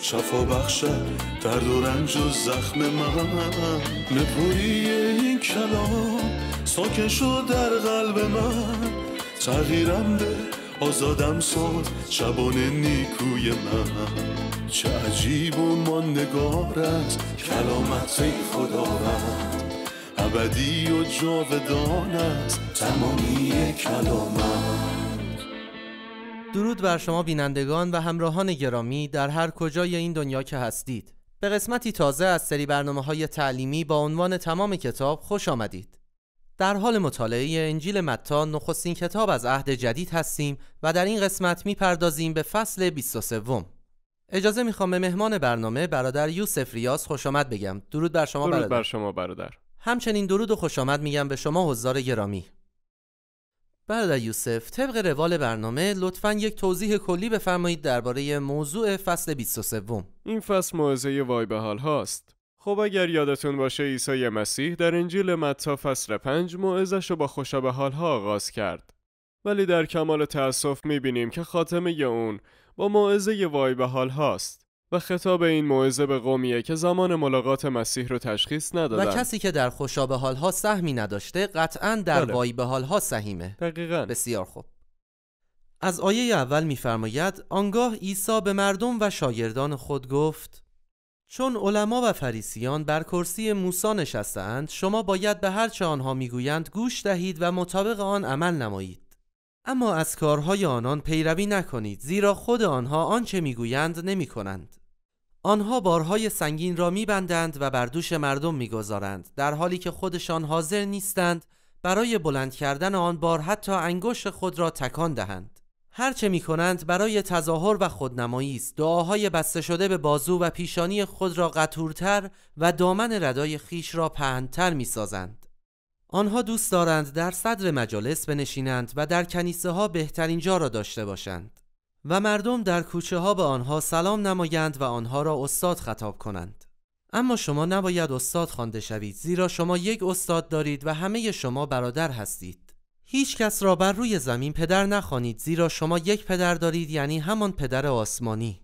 شفا بخشد درد و رنج و زخم من نپوری این کلام ساکن در قلب من تغییرم به آزادم ساد شبانه نیکوی من چه عجیب و نگارت کلامت ای خدا ابدی و جاودانت تمامی کلامت درود بر شما بینندگان و همراهان گرامی در هر کجای این دنیا که هستید به قسمتی تازه از سری برنامه های تعلیمی با عنوان تمام کتاب خوش آمدید در حال مطالعه انجیل متا نخستین کتاب از عهد جدید هستیم و در این قسمت میپردازیم به فصل 23 اجازه میخوام به مهمان برنامه برادر یوسف ریاض خوش آمد بگم درود بر شما برادر. بر شما برادر همچنین درود و خوش آمد میگم به شما حضار گرامی برادر یوسف طبق روال برنامه لطفا یک توضیح کلی بفرمایید درباره موضوع فصل 23 این فصل موعظه وای به حال هاست خب اگر یادتون باشه عیسی مسیح در انجیل متا فصل 5 موعظش رو با خوشا به ها آغاز کرد ولی در کمال تأسف میبینیم که خاتمه اون با موعظه وای به حال هاست و خطاب این موعظه به قومیه که زمان ملاقات مسیح رو تشخیص ندادن و کسی که در خوشابه حالها سهمی نداشته قطعا در بله. وای به حالها سهیمه دقیقا بسیار خوب از آیه اول میفرماید آنگاه عیسی به مردم و شاگردان خود گفت چون علما و فریسیان بر کرسی موسی نشستند شما باید به هر آنها میگویند گوش دهید و مطابق آن عمل نمایید اما از کارهای آنان پیروی نکنید زیرا خود آنها آنچه میگویند نمیکنند آنها بارهای سنگین را میبندند و بر دوش مردم میگذارند در حالی که خودشان حاضر نیستند برای بلند کردن آن بار حتی انگشت خود را تکان دهند هرچه می کنند برای تظاهر و خودنمایی است دعاهای بسته شده به بازو و پیشانی خود را قطورتر و دامن ردای خیش را پهنتر می سازند. آنها دوست دارند در صدر مجالس بنشینند و در کنیسه ها بهترین جا را داشته باشند و مردم در کوچه ها به آنها سلام نمایند و آنها را استاد خطاب کنند اما شما نباید استاد خوانده شوید زیرا شما یک استاد دارید و همه شما برادر هستید هیچ کس را بر روی زمین پدر نخوانید زیرا شما یک پدر دارید یعنی همان پدر آسمانی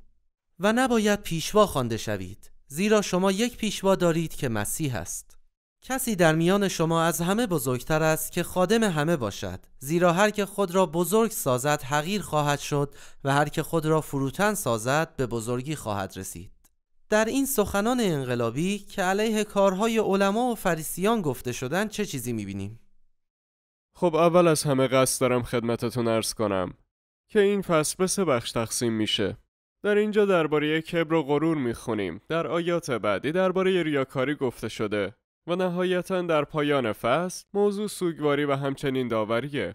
و نباید پیشوا خوانده شوید زیرا شما یک پیشوا دارید که مسیح است کسی در میان شما از همه بزرگتر است که خادم همه باشد زیرا هر که خود را بزرگ سازد حقیر خواهد شد و هر که خود را فروتن سازد به بزرگی خواهد رسید در این سخنان انقلابی که علیه کارهای علما و فریسیان گفته شدن چه چیزی میبینیم؟ خب اول از همه قصد دارم خدمتتون ارز کنم که این فصل به سه بخش تقسیم میشه در اینجا درباره کبر و غرور میخونیم در آیات بعدی درباره ریاکاری گفته شده و نهایتا در پایان فصل موضوع سوگواری و همچنین داوریه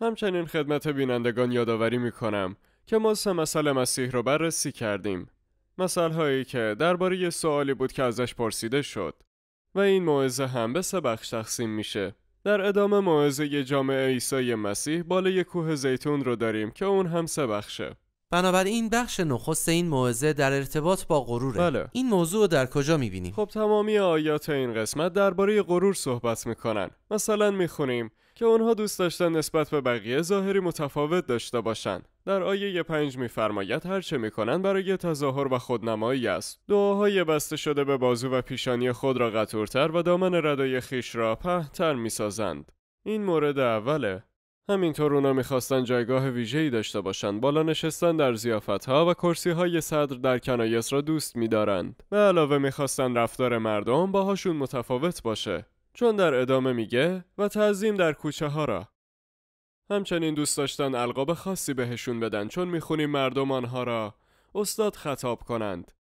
همچنین خدمت بینندگان یادآوری می که ما سه مثل مسیح رو بررسی کردیم مثل هایی که درباره سوالی بود که ازش پرسیده شد و این موعظه هم به سه بخش تقسیم میشه در ادامه موعظه جامعه عیسی مسیح بالای کوه زیتون رو داریم که اون هم سه بخشه بنابراین بخش نخست این موعظه در ارتباط با غروره بله. این موضوع در کجا میبینیم؟ خب تمامی آیات این قسمت درباره غرور صحبت میکنن مثلا میخونیم که آنها دوست داشتن نسبت به بقیه ظاهری متفاوت داشته باشند در آیه پنج میفرماید هرچه میکنن برای تظاهر و خودنمایی است دعاهای بسته شده به بازو و پیشانی خود را قطورتر و دامن ردای خیش را پهتر میسازند این مورد اوله همینطور اونا میخواستن جایگاه ویژه‌ای داشته باشند. بالا نشستن در زیافتها و کرسی های صدر در کنایس را دوست میدارند. به علاوه میخواستن رفتار مردم باهاشون متفاوت باشه. چون در ادامه میگه و تعظیم در کوچه ها را. همچنین دوست داشتن القاب خاصی بهشون بدن چون میخونیم مردم آنها را استاد خطاب کنند.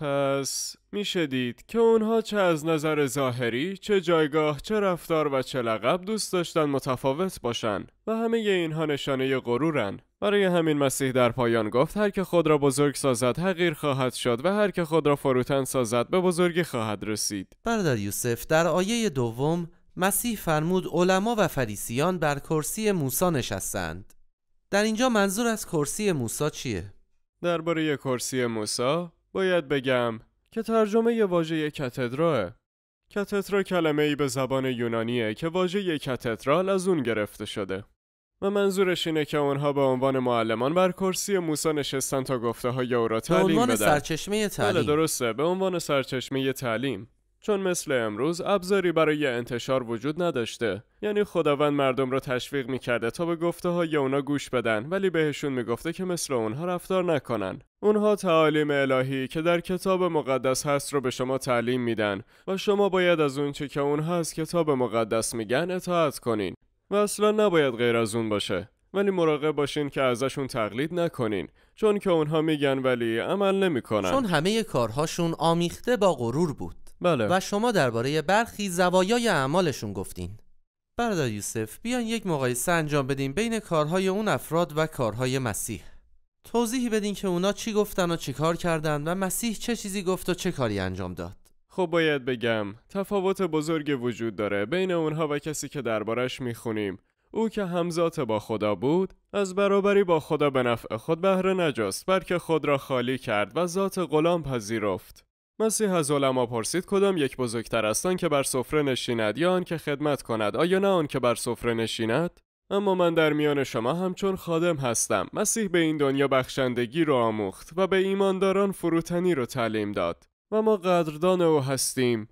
پس میشه دید که اونها چه از نظر ظاهری چه جایگاه چه رفتار و چه لقب دوست داشتن متفاوت باشن و همه اینها نشانه غرورن برای همین مسیح در پایان گفت هر که خود را بزرگ سازد حقیر خواهد شد و هر که خود را فروتن سازد به بزرگی خواهد رسید برادر یوسف در آیه دوم مسیح فرمود علما و فریسیان بر کرسی موسی نشستند در اینجا منظور از کرسی موسی چیه درباره کرسی موسی باید بگم که ترجمه واژه کتدراه. کتترا کلمه ای به زبان یونانیه که واژه کتترال از اون گرفته شده. و منظورش اینه که اونها به عنوان معلمان بر کرسی موسی نشستن تا گفته های او را تعلیم بدن. به عنوان سرچشمه تعلیم. بله درسته به عنوان سرچشمه تعلیم. چون مثل امروز ابزاری برای انتشار وجود نداشته یعنی خداوند مردم رو تشویق میکرده تا به گفته های اونا گوش بدن ولی بهشون میگفته که مثل اونها رفتار نکنن اونها تعالیم الهی که در کتاب مقدس هست رو به شما تعلیم میدن و شما باید از اونچه که اونها از کتاب مقدس میگن اطاعت کنین و اصلا نباید غیر از اون باشه ولی مراقب باشین که ازشون تقلید نکنین چون که اونها میگن ولی عمل نمیکنن چون همه کارهاشون آمیخته با غرور بود بله. و شما درباره برخی زوایای اعمالشون گفتین برادر یوسف بیان یک مقایسه انجام بدیم بین کارهای اون افراد و کارهای مسیح توضیح بدین که اونا چی گفتن و چی کار کردن و مسیح چه چیزی گفت و چه کاری انجام داد خب باید بگم تفاوت بزرگی وجود داره بین اونها و کسی که دربارش میخونیم او که همزات با خدا بود از برابری با خدا به نفع خود بهره نجست بلکه خود را خالی کرد و ذات غلام پذیرفت مسیح از علما پرسید کدام یک بزرگتر است آن که بر سفره نشیند یا آن که خدمت کند آیا نه آن که بر سفره نشیند اما من در میان شما همچون خادم هستم مسیح به این دنیا بخشندگی را آموخت و به ایمانداران فروتنی را تعلیم داد و ما قدردان او هستیم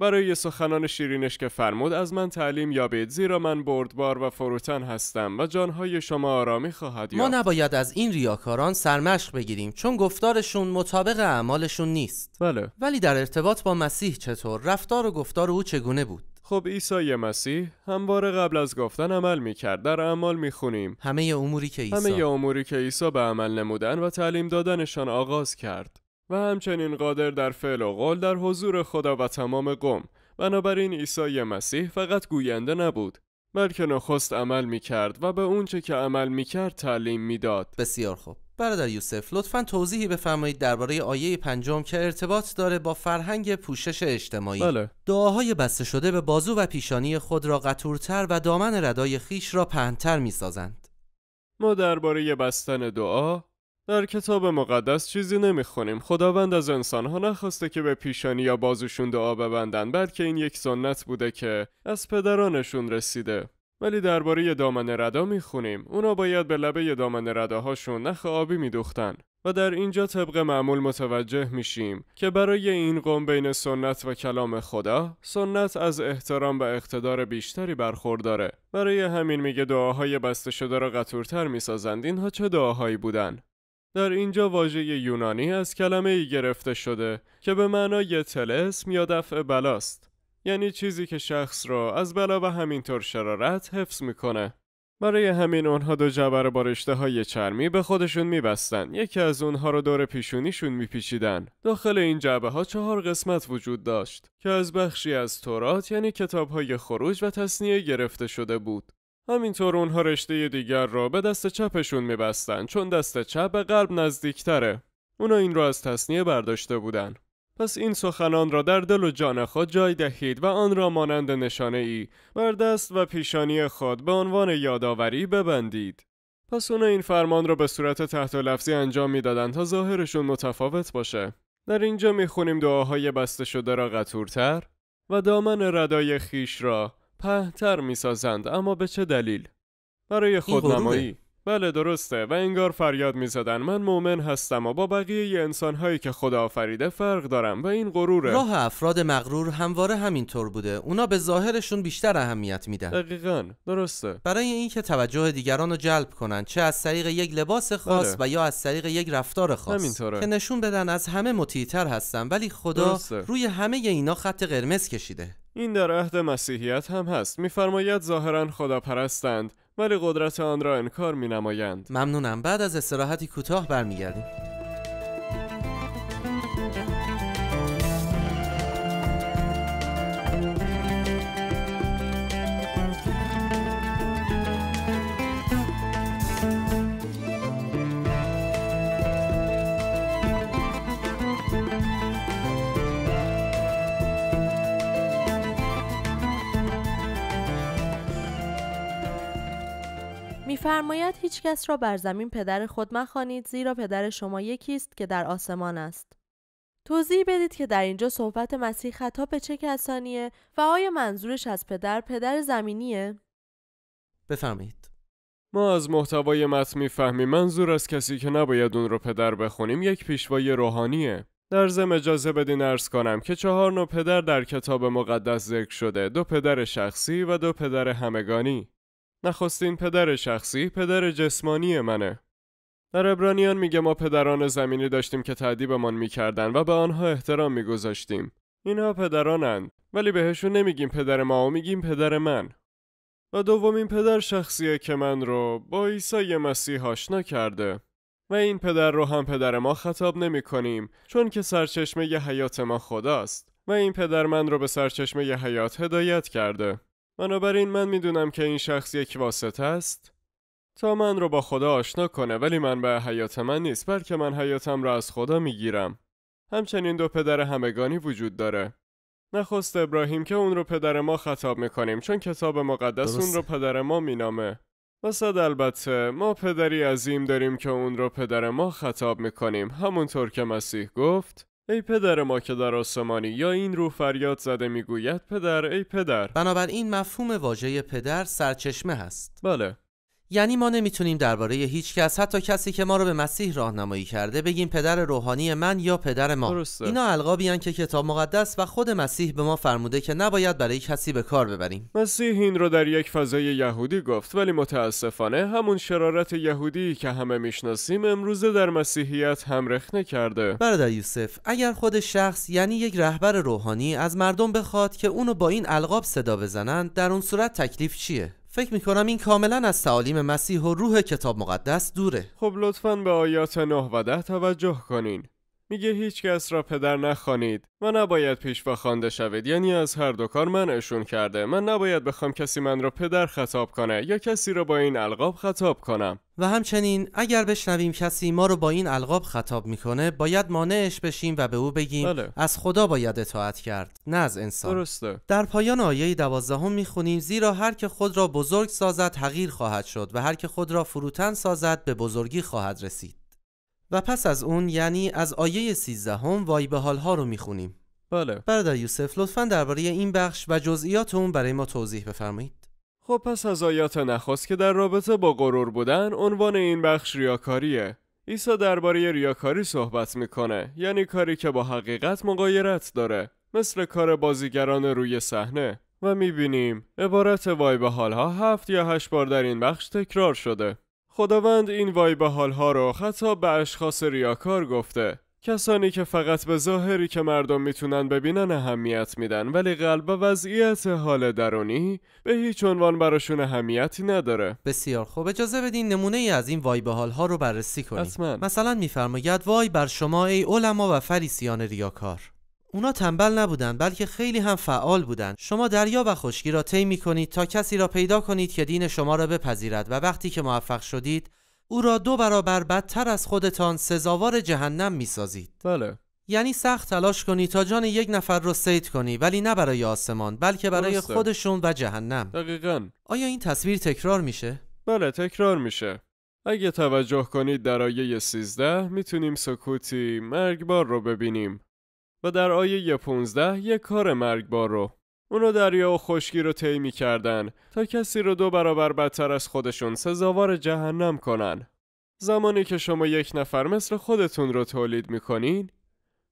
برای سخنان شیرینش که فرمود از من تعلیم یابید زیرا من بردبار و فروتن هستم و جانهای شما آرامی خواهد یافت ما نباید از این ریاکاران سرمشق بگیریم چون گفتارشون مطابق اعمالشون نیست بله ولی در ارتباط با مسیح چطور رفتار و گفتار او چگونه بود خب عیسی مسیح همواره قبل از گفتن عمل می کرد در اعمال می خونیم همه اموری همه اموری که عیسی به عمل نمودن و تعلیم دادنشان آغاز کرد و همچنین قادر در فعل و قول در حضور خدا و تمام قوم بنابراین عیسی مسیح فقط گوینده نبود بلکه نخست عمل می کرد و به اونچه که عمل می کرد تعلیم می داد. بسیار خوب برادر یوسف لطفا توضیحی بفرمایید درباره آیه پنجم که ارتباط داره با فرهنگ پوشش اجتماعی بله. دعاهای بسته شده به بازو و پیشانی خود را قطورتر و دامن ردای خیش را پهنتر می سازند. ما درباره بستن دعا در کتاب مقدس چیزی نمیخونیم خداوند از انسان ها نخواسته که به پیشانی یا بازوشون دعا ببندن بلکه این یک سنت بوده که از پدرانشون رسیده ولی درباره دامن ردا میخونیم اونا باید به لبه دامن رداهاشون نخ آبی میدوختن و در اینجا طبق معمول متوجه میشیم که برای این قوم بین سنت و کلام خدا سنت از احترام و اقتدار بیشتری برخورداره برای همین میگه دعاهای بسته شده را قطورتر میسازند اینها چه دعاهایی بودن در اینجا واژه یونانی از کلمه ای گرفته شده که به معنای تلسم یا دفع بلاست یعنی چیزی که شخص را از بلا و همینطور شرارت حفظ میکنه برای همین اونها دو جبر با های چرمی به خودشون میبستن یکی از اونها رو دور پیشونیشون میپیچیدن داخل این جعبه ها چهار قسمت وجود داشت که از بخشی از تورات یعنی کتاب های خروج و تصنیه گرفته شده بود همینطور اونها رشته دیگر را به دست چپشون میبستن چون دست چپ به قلب نزدیکتره. اونا این را از تصنیه برداشته بودن. پس این سخنان را در دل و جان خود جای دهید و آن را مانند نشانه ای بر دست و پیشانی خود به عنوان یادآوری ببندید. پس اونا این فرمان را به صورت تحت لفظی انجام میدادند تا ظاهرشون متفاوت باشه. در اینجا میخونیم دعاهای بسته شده را قطورتر و دامن ردای خیش را پهتر می سازند اما به چه دلیل؟ برای خودنمایی بله درسته و انگار فریاد می زدن من مؤمن هستم و با بقیه ی انسان هایی که خدا آفریده فرق دارم و این غروره راه افراد مغرور همواره همینطور بوده اونا به ظاهرشون بیشتر اهمیت میدن دقیقا درسته برای اینکه توجه دیگران رو جلب کنن چه از طریق یک لباس خاص بله. و یا از طریق یک رفتار خاص همینطوره. که نشون بدن از همه مطیعتر هستن ولی خدا روی همه اینا خط قرمز کشیده این در عهد مسیحیت هم هست میفرماید ظاهرا خداپرستند ولی قدرت آن را انکار می نمایند ممنونم بعد از استراحتی کوتاه برمیگردیم میفرماید هیچ کس را بر زمین پدر خود مخانید زیرا پدر شما یکی است که در آسمان است. توضیح بدید که در اینجا صحبت مسیح خطا به چه کسانیه و آیا منظورش از پدر پدر زمینیه؟ بفهمید. ما از محتوای متن میفهمیم منظور از کسی که نباید اون رو پدر بخونیم یک پیشوای روحانیه. در زم اجازه بدین ارز کنم که چهار نوع پدر در کتاب مقدس ذکر شده دو پدر شخصی و دو پدر همگانی نخستین پدر شخصی پدر جسمانی منه. در ابرانیان میگه ما پدران زمینی داشتیم که تعدیبمان میکردن و به آنها احترام میگذاشتیم. اینها پدرانند ولی بهشون نمیگیم پدر ما و میگیم پدر من. و دومین پدر شخصیه که من رو با عیسی مسیح آشنا کرده. و این پدر رو هم پدر ما خطاب نمیکنیم کنیم چون که سرچشمه ی حیات ما خداست و این پدر من رو به سرچشمه ی حیات هدایت کرده. بنابراین من میدونم که این شخص یک واسطه است تا من رو با خدا آشنا کنه ولی من به حیات من نیست بلکه من حیاتم را از خدا میگیرم همچنین دو پدر همگانی وجود داره نخست ابراهیم که اون رو پدر ما خطاب میکنیم چون کتاب مقدس اون رو پدر ما مینامه و صد البته ما پدری عظیم داریم که اون رو پدر ما خطاب میکنیم همونطور که مسیح گفت ای پدر ما که در آسمانی یا این رو فریاد زده میگوید پدر ای پدر بنابراین مفهوم واژه پدر سرچشمه هست بله یعنی ما نمیتونیم درباره هیچ کس حتی کسی که ما رو به مسیح راهنمایی کرده بگیم پدر روحانی من یا پدر ما درسته. اینا القابی که کتاب مقدس و خود مسیح به ما فرموده که نباید برای کسی به کار ببریم مسیح این رو در یک فضای یهودی گفت ولی متاسفانه همون شرارت یهودی که همه میشناسیم امروزه در مسیحیت هم رخنه کرده برادر یوسف اگر خود شخص یعنی یک رهبر روحانی از مردم بخواد که اونو با این القاب صدا بزنند در اون صورت تکلیف چیه فکر میکنم این کاملا از تعالیم مسیح و روح کتاب مقدس دوره خب لطفا به آیات 9 و 10 توجه کنین میگه هیچ کس را پدر نخوانید و نباید پیشوا خوانده شوید یعنی از هر دو کار منعشون کرده من نباید بخوام کسی من را پدر خطاب کنه یا کسی را با این القاب خطاب کنم و همچنین اگر بشنویم کسی ما رو با این القاب خطاب میکنه باید مانعش بشیم و به او بگیم بله. از خدا باید اطاعت کرد نه از انسان در پایان آیه دوازدهم میخونیم زیرا هر که خود را بزرگ سازد حقیر خواهد شد و هر که خود را فروتن سازد به بزرگی خواهد رسید و پس از اون یعنی از آیه 13 هم وای به ها رو میخونیم بله برادر یوسف لطفا درباره این بخش و جزئیات اون برای ما توضیح بفرمایید خب پس از آیات نخواست که در رابطه با غرور بودن عنوان این بخش ریاکاریه عیسی درباره ریاکاری صحبت میکنه یعنی کاری که با حقیقت مقایرت داره مثل کار بازیگران روی صحنه و میبینیم عبارت وای به حالها هفت یا هشت بار در این بخش تکرار شده خداوند این وای به حالها رو حتی به اشخاص ریاکار گفته کسانی که فقط به ظاهری که مردم میتونن ببینن اهمیت میدن ولی قلب و وضعیت حال درونی به هیچ عنوان براشون اهمیتی نداره بسیار خوب اجازه بدین نمونه ای از این وای به ها رو بررسی کنیم مثلا میفرماید وای بر شما ای علما و فریسیان ریاکار اونا تنبل نبودند بلکه خیلی هم فعال بودند شما دریا و خشکی را طی کنید تا کسی را پیدا کنید که دین شما را بپذیرد و وقتی که موفق شدید او را دو برابر بدتر از خودتان سزاوار جهنم میسازید بله یعنی سخت تلاش کنی تا جان یک نفر رو سید کنی ولی نه برای آسمان بلکه برای خودشون و جهنم دقیقا آیا این تصویر تکرار میشه؟ بله تکرار میشه اگه توجه کنید در آیه 13 میتونیم سکوتی مرگبار رو ببینیم و در آیه 15 یک کار مرگبار رو اونا دریا و خشکی رو طی کردن تا کسی رو دو برابر بدتر از خودشون سزاوار جهنم کنن زمانی که شما یک نفر مثل خودتون رو تولید میکنین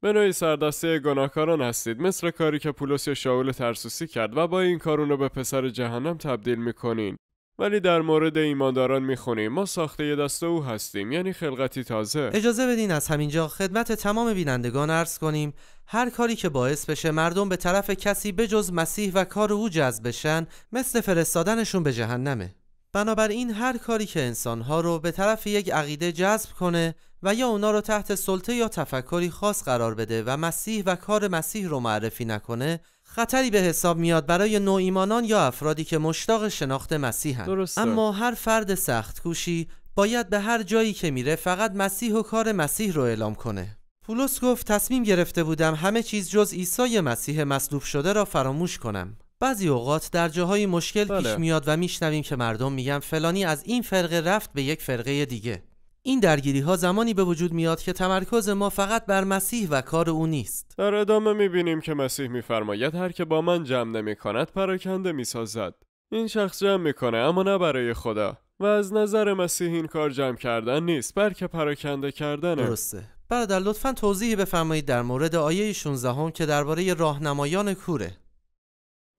به نوعی سردسته گناهکاران هستید مثل کاری که پولس یا شاول ترسوسی کرد و با این کار رو به پسر جهنم تبدیل میکنین ولی در مورد ایمانداران میخونیم ما ساخته یه دست او هستیم یعنی خلقتی تازه اجازه بدین از همینجا خدمت تمام بینندگان عرض کنیم هر کاری که باعث بشه مردم به طرف کسی بجز مسیح و کار او جذب بشن مثل فرستادنشون به جهنمه بنابراین هر کاری که انسانها رو به طرف یک عقیده جذب کنه و یا اونا رو تحت سلطه یا تفکری خاص قرار بده و مسیح و کار مسیح رو معرفی نکنه خطری به حساب میاد برای نو ایمانان یا افرادی که مشتاق شناخت مسیح هن اما هر فرد سخت کوشی باید به هر جایی که میره فقط مسیح و کار مسیح رو اعلام کنه پولس گفت تصمیم گرفته بودم همه چیز جز عیسی مسیح مصلوب شده را فراموش کنم بعضی اوقات در جاهای مشکل پیش بله. میاد و میشنویم که مردم میگن فلانی از این فرقه رفت به یک فرقه دیگه این درگیری ها زمانی به وجود میاد که تمرکز ما فقط بر مسیح و کار او نیست در ادامه میبینیم که مسیح میفرماید هر که با من جمع نمی کند پراکنده میسازد این شخص جمع میکنه اما نه برای خدا و از نظر مسیح این کار جمع کردن نیست بلکه پراکنده کردنه درسته برادر لطفا توضیحی بفرمایید در مورد آیه 16 هم که درباره راهنمایان کوره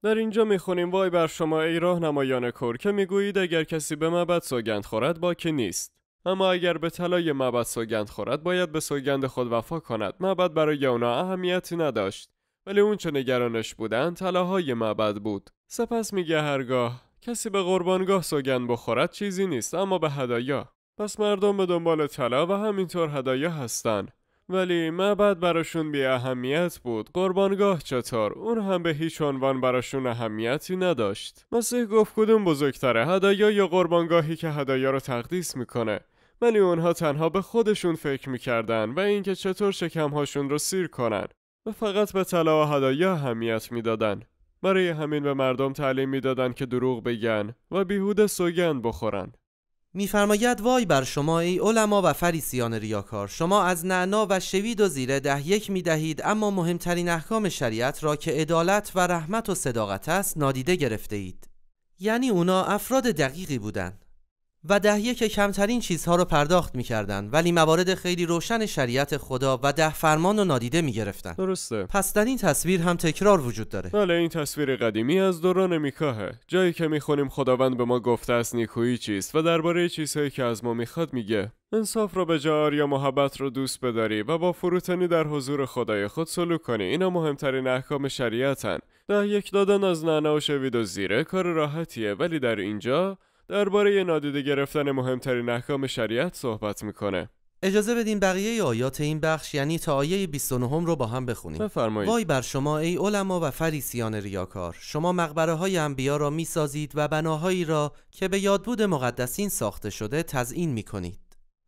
در اینجا میخونیم وای بر شما ای راهنمایان کور که میگویید اگر کسی به مبد سوگند خورد باکی نیست اما اگر به طلای مبد سوگند خورد باید به سوگند خود وفا کند مبد برای اونا اهمیتی نداشت ولی اون نگرانش بودن طلاهای مبد بود سپس میگه هرگاه کسی به قربانگاه سوگند بخورد چیزی نیست اما به هدایا پس مردم به دنبال طلا و همینطور هدایا هستن ولی بعد براشون بی اهمیت بود قربانگاه چطور اون هم به هیچ عنوان براشون اهمیتی نداشت مسیح گفت کدوم بزرگتره هدایا یا قربانگاهی که هدایا رو تقدیس میکنه ولی اونها تنها به خودشون فکر میکردن و اینکه چطور شکمهاشون رو سیر کنن و فقط به طلا و هدایا اهمیت میدادن برای همین به مردم تعلیم میدادند که دروغ بگن و بیهوده سوگند بخورن میفرماید وای بر شما ای علما و فریسیان ریاکار شما از نعنا و شوید و زیره ده یک می دهید اما مهمترین احکام شریعت را که عدالت و رحمت و صداقت است نادیده گرفته اید یعنی اونا افراد دقیقی بودند و دهیه که کمترین چیزها رو پرداخت میکردن ولی موارد خیلی روشن شریعت خدا و ده فرمان رو نادیده میگرفتن درسته پس در این تصویر هم تکرار وجود داره بله این تصویر قدیمی از دوران میکاهه جایی که میخونیم خداوند به ما گفته است نیکویی چیست و درباره چیزهایی که از ما میخواد میگه انصاف را به جار یا محبت را دوست بداری و با فروتنی در حضور خدای خود سلوک کنی اینا مهمترین احکام شریعتن ده یک دادن از نعنا و شوید و زیره کار راحتیه ولی در اینجا درباره نادیده گرفتن مهمترین احکام شریعت صحبت میکنه اجازه بدین بقیه آیات این بخش یعنی تا آیه 29 رو با هم بخونیم بفرمایید وای بر شما ای علما و فریسیان ریاکار شما مقبره های انبیا را میسازید و بناهایی را که به یادبود مقدسین ساخته شده تزئین میکنید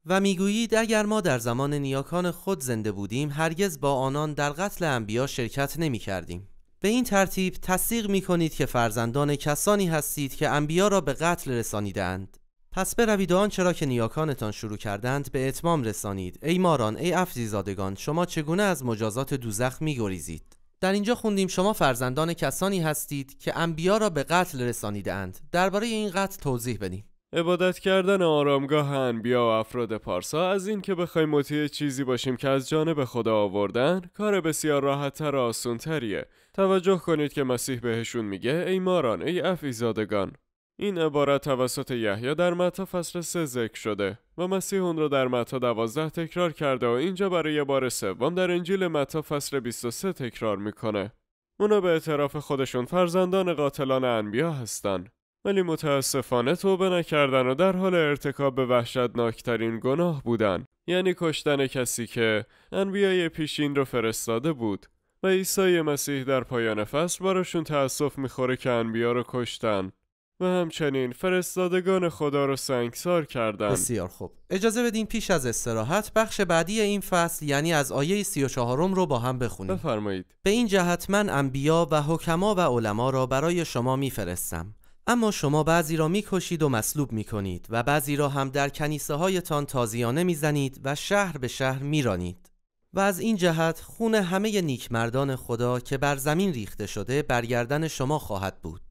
و میگویید اگر ما در زمان نیاکان خود زنده بودیم هرگز با آنان در قتل انبیا شرکت نمیکردیم. به این ترتیب تصدیق می کنید که فرزندان کسانی هستید که انبیا را به قتل رسانیدند پس بروید آنچه را که نیاکانتان شروع کردند به اتمام رسانید ای ماران ای افزیزادگان شما چگونه از مجازات دوزخ می گریزید در اینجا خوندیم شما فرزندان کسانی هستید که انبیا را به قتل رسانیدند درباره این قتل توضیح بدیم عبادت کردن آرامگاه انبیا و افراد پارسا از این که بخوایم مطیع چیزی باشیم که از جانب خدا آوردن کار بسیار راحتتر و آسونتریه توجه کنید که مسیح بهشون میگه ای ماران ای افیزادگان این عبارت توسط یحیی در متا فصل سه ذکر شده و مسیح اون رو در متا دوازده تکرار کرده و اینجا برای بار سوم در انجیل متا فصل 23 تکرار میکنه. اونا به اعتراف خودشون فرزندان قاتلان انبیا هستن. ولی متاسفانه توبه نکردن و در حال ارتکاب به وحشتناکترین گناه بودن. یعنی کشتن کسی که انبیای پیشین رو فرستاده بود و عیسی مسیح در پایان فصل براشون تأسف میخوره که انبیا رو کشتن و همچنین فرستادگان خدا رو سنگسار کردن بسیار خوب اجازه بدین پیش از استراحت بخش بعدی این فصل یعنی از آیه 34 رو با هم بخونیم بفرمایید به این جهت من انبیا و حکما و علما را برای شما میفرستم اما شما بعضی را میکشید و مصلوب میکنید و بعضی را هم در کنیسه هایتان تازیانه میزنید و شهر به شهر میرانید و از این جهت خون همه نیکمردان خدا که بر زمین ریخته شده برگردن شما خواهد بود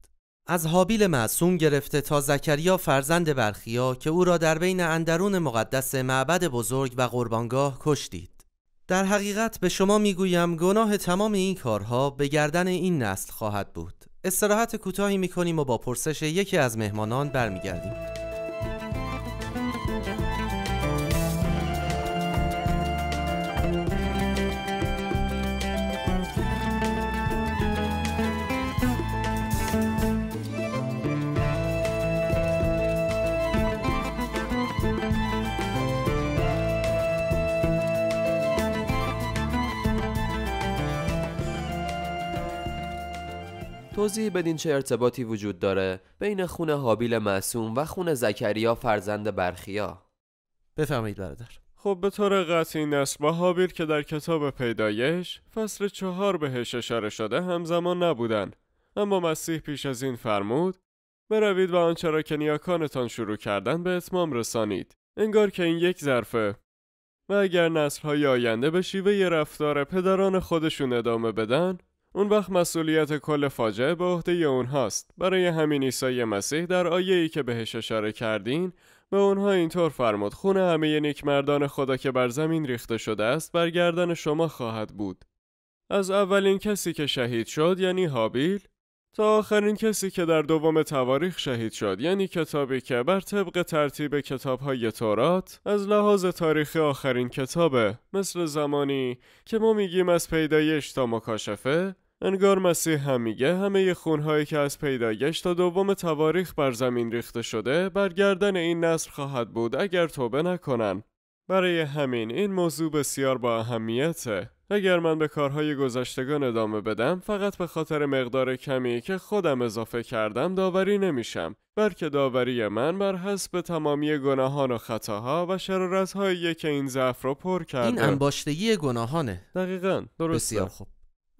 از حابیل معصوم گرفته تا زکریا فرزند برخیا که او را در بین اندرون مقدس معبد بزرگ و قربانگاه کشتید در حقیقت به شما میگویم گناه تمام این کارها به گردن این نسل خواهد بود استراحت کوتاهی میکنیم و با پرسش یکی از مهمانان برمیگردیم توضیح بدین چه ارتباطی وجود داره بین خون حابیل معصوم و خون زکریا فرزند برخیا بفهمید برادر خب به طور قطعی نسب حابیل که در کتاب پیدایش فصل چهار بهش اشاره شده همزمان نبودن اما مسیح پیش از این فرمود بروید و آنچه را که نیاکانتان شروع کردن به اتمام رسانید انگار که این یک ظرفه و اگر های آینده به شیوه رفتار پدران خودشون ادامه بدن اون وقت مسئولیت کل فاجعه به عهده اونهاست برای همین عیسی مسیح در آیه ای که بهش اشاره کردین به اونها اینطور فرمود خون همه نیکمردان خدا که بر زمین ریخته شده است بر گردن شما خواهد بود از اولین کسی که شهید شد یعنی هابیل تا آخرین کسی که در دوم تواریخ شهید شد یعنی کتابی که بر طبق ترتیب کتابهای تورات از لحاظ تاریخی آخرین کتابه مثل زمانی که ما میگیم از پیدایش تا مکاشفه انگار مسیح هم میگه همه خونهایی که از پیدایش تا دوم تواریخ بر زمین ریخته شده بر گردن این نسل خواهد بود اگر توبه نکنن برای همین این موضوع بسیار با اهمیته اگر من به کارهای گذشتگان ادامه بدم فقط به خاطر مقدار کمی که خودم اضافه کردم داوری نمیشم بلکه داوری من بر حسب تمامی گناهان و خطاها و شرارتهایی که این ضعف رو پر کرده این انباشتگی گناهانه دقیقا درست بسیار خوب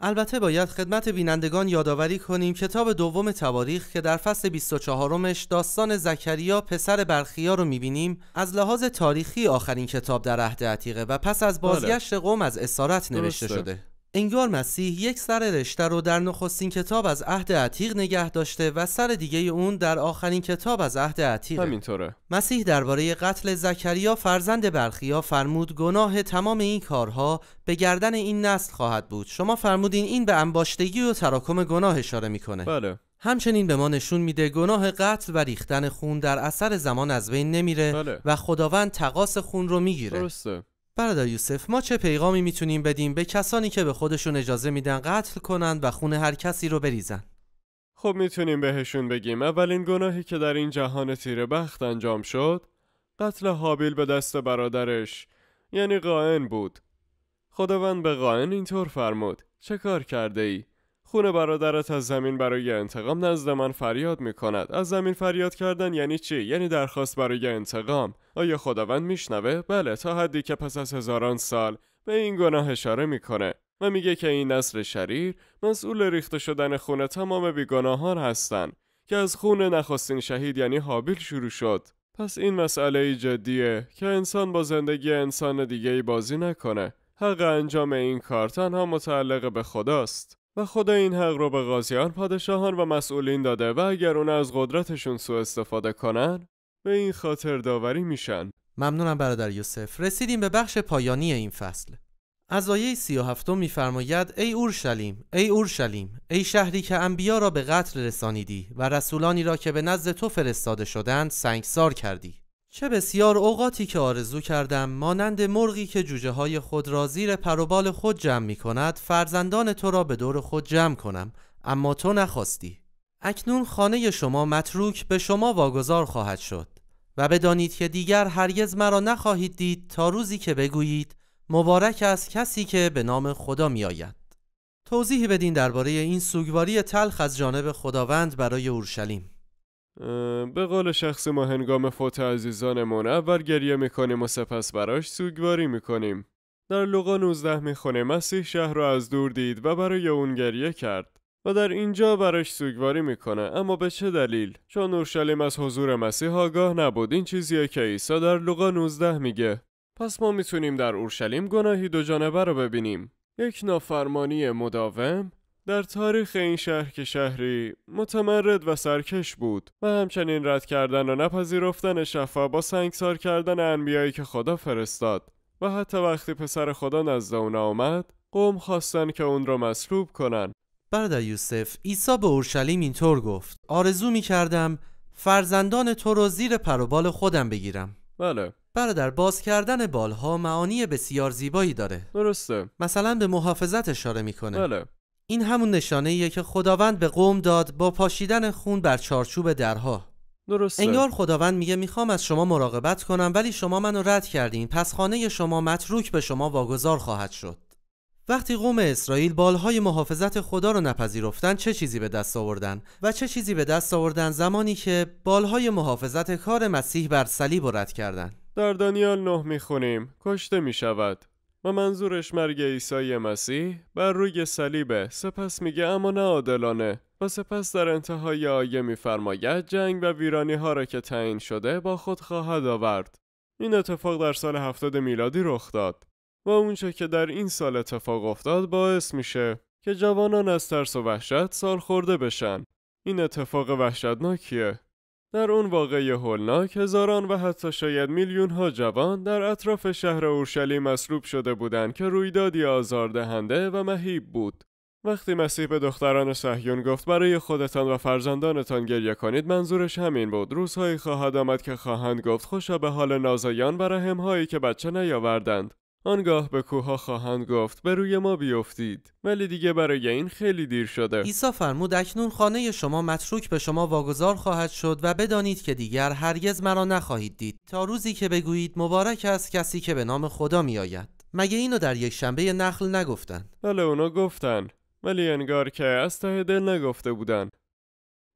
البته باید خدمت بینندگان یادآوری کنیم کتاب دوم تواریخ که در فصل 24 مش داستان زکریا پسر برخیا رو میبینیم از لحاظ تاریخی آخرین کتاب در عهد عتیقه و پس از بله. بازگشت قوم از اسارت نوشته شده انگار مسیح یک سر رشته رو در نخستین کتاب از عهد عتیق نگه داشته و سر دیگه اون در آخرین کتاب از عهد عتیق همینطوره مسیح درباره قتل زکریا فرزند برخیا فرمود گناه تمام این کارها به گردن این نسل خواهد بود شما فرمودین این به انباشتگی و تراکم گناه اشاره میکنه بله همچنین به ما نشون میده گناه قتل و ریختن خون در اثر زمان از بین نمیره بله. و خداوند تقاس خون رو میگیره درسته برادر یوسف ما چه پیغامی میتونیم بدیم به کسانی که به خودشون اجازه میدن قتل کنند و خون هر کسی رو بریزن خب میتونیم بهشون بگیم اولین گناهی که در این جهان تیره بخت انجام شد قتل حابیل به دست برادرش یعنی قائن بود خداوند به قائن اینطور فرمود چه کار کرده ای؟ خون برادرت از زمین برای انتقام نزد من فریاد می کند. از زمین فریاد کردن یعنی چی؟ یعنی درخواست برای انتقام. آیا خداوند میشنوه؟ بله تا حدی که پس از هزاران سال به این گناه اشاره میکنه و میگه که این نسل شریر مسئول ریخته شدن خون تمام بیگناهان هستند که از خون نخستین شهید یعنی حابیل شروع شد. پس این مسئله جدیه که انسان با زندگی انسان دیگه بازی نکنه. حق انجام این کار تنها متعلق به خداست. و خدا این حق رو به قاضیان پادشاهان و مسئولین داده و اگر اون از قدرتشون سوء استفاده کنن به این خاطر داوری میشن ممنونم برادر یوسف رسیدیم به بخش پایانی این فصل از آیه 37 میفرماید ای اورشلیم ای اورشلیم ای شهری که انبیا را به قتل رسانیدی و رسولانی را که به نزد تو فرستاده شدند سنگسار کردی چه بسیار اوقاتی که آرزو کردم مانند مرغی که جوجه های خود را زیر پروبال خود جمع می کند فرزندان تو را به دور خود جمع کنم اما تو نخواستی اکنون خانه شما متروک به شما واگذار خواهد شد و بدانید که دیگر هرگز مرا نخواهید دید تا روزی که بگویید مبارک است کسی که به نام خدا می آید. توضیحی بدین درباره این سوگواری تلخ از جانب خداوند برای اورشلیم به قول شخص ما هنگام فوت عزیزانمون اول گریه میکنیم و سپس براش سوگواری میکنیم. در لوقا 19 میخونه مسیح شهر را از دور دید و برای اون گریه کرد. و در اینجا براش سوگواری میکنه اما به چه دلیل چون اورشلیم از حضور مسیح آگاه نبود این چیزیه که عیسی در لوقا 19 میگه پس ما میتونیم در اورشلیم گناهی دو جانبه رو ببینیم یک نافرمانی مداوم در تاریخ این شهر که شهری متمرد و سرکش بود و همچنین رد کردن و نپذیرفتن شفا با سنگسار کردن انبیایی که خدا فرستاد و حتی وقتی پسر خدا نزد او آمد قوم خواستن که اون را مصلوب کنن برادر یوسف عیسی به اورشلیم اینطور گفت آرزو می کردم فرزندان تو رو زیر پروبال خودم بگیرم بله برادر باز کردن بالها معانی بسیار زیبایی داره درسته مثلا به محافظت اشاره میکنه بله این همون نشانه که خداوند به قوم داد با پاشیدن خون بر چارچوب درها درسته. انگار خداوند میگه میخوام از شما مراقبت کنم ولی شما منو رد کردین پس خانه شما متروک به شما واگذار خواهد شد وقتی قوم اسرائیل بالهای محافظت خدا رو نپذیرفتن چه چیزی به دست آوردن و چه چیزی به دست آوردن زمانی که بالهای محافظت کار مسیح بر صلیب رد کردن در دانیال نه میخونیم کشته میشود و منظورش مرگ عیسی مسیح بر روی صلیبه سپس میگه اما نه عادلانه و سپس در انتهای آیه میفرماید جنگ و ویرانی ها را که تعیین شده با خود خواهد آورد این اتفاق در سال 70 میلادی رخ داد و اونچه که در این سال اتفاق افتاد باعث میشه که جوانان از ترس و وحشت سال خورده بشن این اتفاق وحشتناکیه در اون واقعی هولناک هزاران و حتی شاید میلیون ها جوان در اطراف شهر اورشلیم مصلوب شده بودند که رویدادی آزاردهنده و مهیب بود. وقتی مسیح به دختران صهیون گفت برای خودتان و فرزندانتان گریه کنید منظورش همین بود روزهایی خواهد آمد که خواهند گفت خوشا به حال نازایان و رحمهایی که بچه نیاوردند آنگاه به کوها خواهند گفت به روی ما بیفتید ولی دیگه برای این خیلی دیر شده عیسی فرمود اکنون خانه شما متروک به شما واگذار خواهد شد و بدانید که دیگر هرگز مرا نخواهید دید تا روزی که بگویید مبارک است کسی که به نام خدا آید. مگه اینو در یک شنبه نخل نگفتن بله اونا گفتن ولی انگار که از ته دل نگفته بودن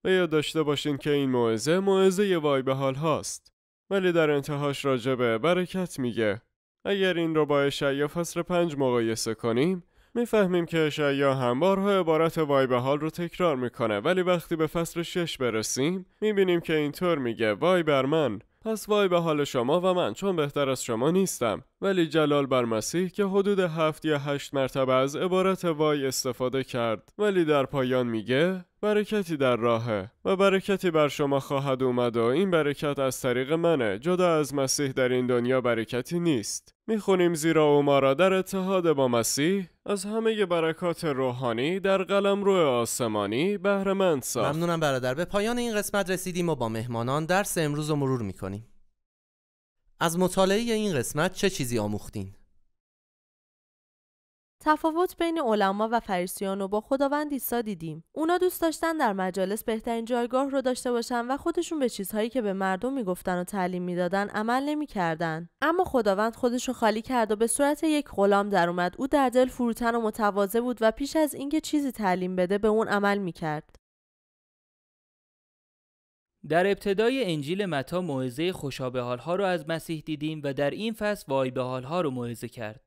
و داشته باشین که این موعظه موعظه وای به حال هاست ولی در انتهاش راجبه برکت میگه اگر این رو با اشعیا فصل پنج مقایسه کنیم میفهمیم که اشعیا هم بارها عبارت وای به حال رو تکرار میکنه ولی وقتی به فصل شش برسیم میبینیم که اینطور میگه وای بر من پس وای به حال شما و من چون بهتر از شما نیستم ولی جلال بر مسیح که حدود هفت یا هشت مرتبه از عبارت وای استفاده کرد ولی در پایان میگه برکتی در راهه و برکتی بر شما خواهد اومد و این برکت از طریق منه جدا از مسیح در این دنیا برکتی نیست میخونیم زیرا او ما را در اتحاد با مسیح از همه برکات روحانی در قلم روی آسمانی بهرمند ساخت ممنونم برادر به پایان این قسمت رسیدیم و با مهمانان درس امروز رو مرور میکنیم از مطالعه این قسمت چه چیزی آموختین؟ تفاوت بین علما و فریسیان رو با خداوند ایستا دیدیم. اونا دوست داشتن در مجالس بهترین جایگاه رو داشته باشن و خودشون به چیزهایی که به مردم میگفتن و تعلیم میدادن عمل نمیکردن. اما خداوند خودش رو خالی کرد و به صورت یک غلام در اومد. او در دل فروتن و متواضع بود و پیش از اینکه چیزی تعلیم بده به اون عمل میکرد. در ابتدای انجیل متا موعظه حال ها رو از مسیح دیدیم و در این فصل وای به ها رو موعظه کرد.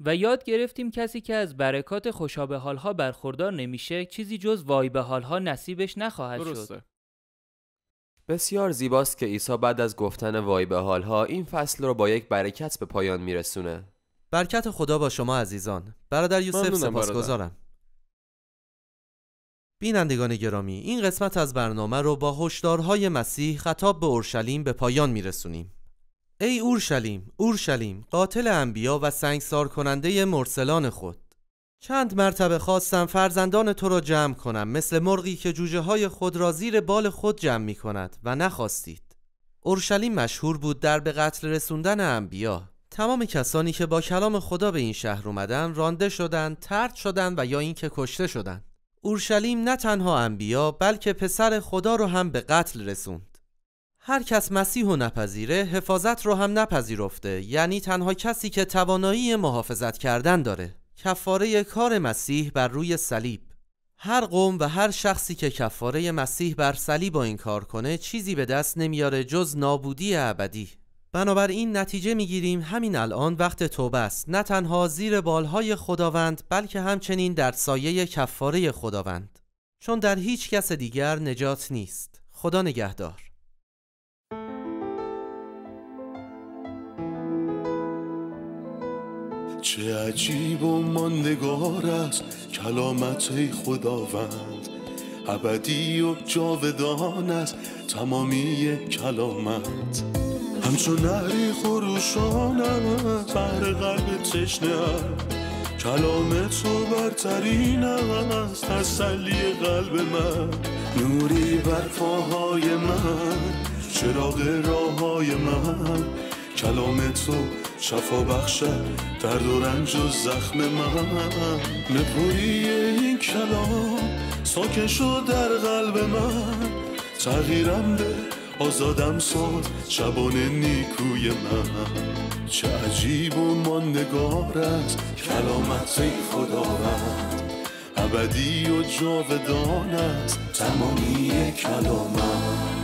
و یاد گرفتیم کسی که از برکات حال ها برخوردار نمیشه چیزی جز وای به نصیبش نخواهد شد. بسیار زیباست که عیسی بعد از گفتن وای به این فصل رو با یک برکت به پایان میرسونه. برکت خدا با شما عزیزان. برادر یوسف سپاسگزارم. بینندگان گرامی این قسمت از برنامه رو با هشدارهای مسیح خطاب به اورشلیم به پایان میرسونیم ای اورشلیم اورشلیم قاتل انبیا و سنگسار کننده مرسلان خود چند مرتبه خواستم فرزندان تو را جمع کنم مثل مرغی که جوجه های خود را زیر بال خود جمع می کند و نخواستید اورشلیم مشهور بود در به قتل رسوندن انبیا تمام کسانی که با کلام خدا به این شهر اومدن رانده شدند، ترد شدند و یا اینکه کشته شدند. اورشلیم نه تنها انبیا بلکه پسر خدا رو هم به قتل رسوند. هر کس مسیح و نپذیره حفاظت رو هم نپذیرفته یعنی تنها کسی که توانایی محافظت کردن داره. کفاره کار مسیح بر روی صلیب هر قوم و هر شخصی که کفاره مسیح بر صلیب با این کار کنه چیزی به دست نمیاره جز نابودی ابدی بنابراین نتیجه میگیریم همین الان وقت توبه است نه تنها زیر بالهای خداوند بلکه همچنین در سایه کفاره خداوند چون در هیچ کس دیگر نجات نیست خدا نگهدار چه عجیب و ماندگار است کلامت خداوند ابدی و جاودان است تمامی کلامت همچون نهری خروشانم بر قلب تشنه کلام تو برترینم از تسلی قلب من نوری بر فاهای من چراغ راههای من کلام تو شفا بخشد درد و رنج و زخم من نپوری این کلام ساکن شد در قلب من تغییرم به آزادم ساد شبان نیکوی من چه عجیب و ماندگار است کلامت ای خداوند ابدی و جاودانت تمامی کلامت